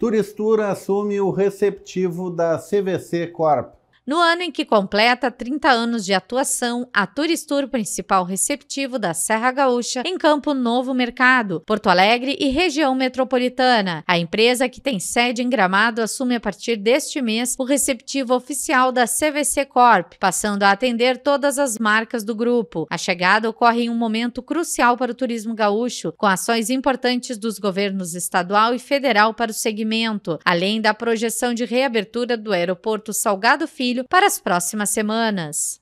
Turistura assume o receptivo da CVC Corp. No ano em que completa 30 anos de atuação, a Turistur, principal receptivo da Serra Gaúcha, em Campo Novo Mercado, Porto Alegre e região metropolitana. A empresa, que tem sede em Gramado, assume a partir deste mês o receptivo oficial da CVC Corp, passando a atender todas as marcas do grupo. A chegada ocorre em um momento crucial para o turismo gaúcho, com ações importantes dos governos estadual e federal para o segmento, além da projeção de reabertura do aeroporto Salgado Filho para as próximas semanas.